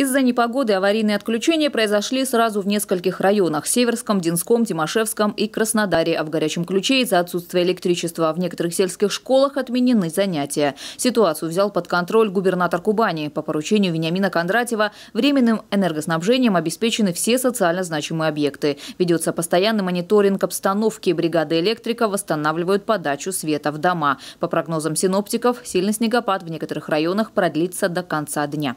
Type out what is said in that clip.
Из-за непогоды аварийные отключения произошли сразу в нескольких районах – Северском, Динском, Тимошевском и Краснодаре. А в горячем ключе из-за отсутствия электричества в некоторых сельских школах отменены занятия. Ситуацию взял под контроль губернатор Кубани. По поручению Вениамина Кондратьева временным энергоснабжением обеспечены все социально значимые объекты. Ведется постоянный мониторинг обстановки. Бригады электрика восстанавливают подачу света в дома. По прогнозам синоптиков, сильный снегопад в некоторых районах продлится до конца дня.